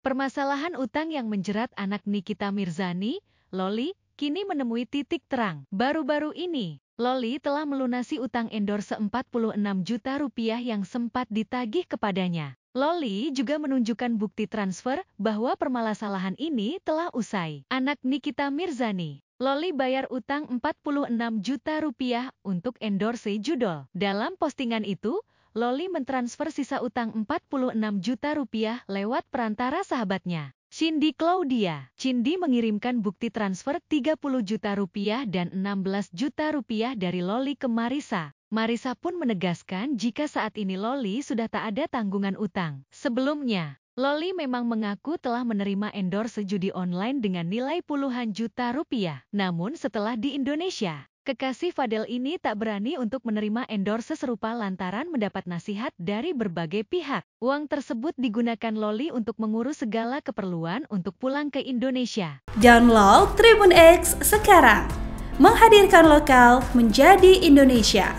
Permasalahan utang yang menjerat anak Nikita Mirzani, Loli, kini menemui titik terang. Baru-baru ini, Loli telah melunasi utang endorse 46 juta rupiah yang sempat ditagih kepadanya. Loli juga menunjukkan bukti transfer bahwa permasalahan ini telah usai. Anak Nikita Mirzani, Loli bayar utang 46 juta rupiah untuk endorse judol. Dalam postingan itu, Loli mentransfer sisa utang 46 juta rupiah lewat perantara sahabatnya. Cindy Claudia. Cindy mengirimkan bukti transfer 30 juta rupiah dan 16 juta rupiah dari Loli ke Marisa. Marisa pun menegaskan jika saat ini Loli sudah tak ada tanggungan utang. Sebelumnya, Loli memang mengaku telah menerima endorse judi online dengan nilai puluhan juta rupiah. Namun setelah di Indonesia, Kekasih Fadel ini tak berani untuk menerima endorse serupa lantaran mendapat nasihat dari berbagai pihak. Uang tersebut digunakan Loli untuk mengurus segala keperluan untuk pulang ke Indonesia. Download Tribun X sekarang. Menghadirkan lokal menjadi Indonesia.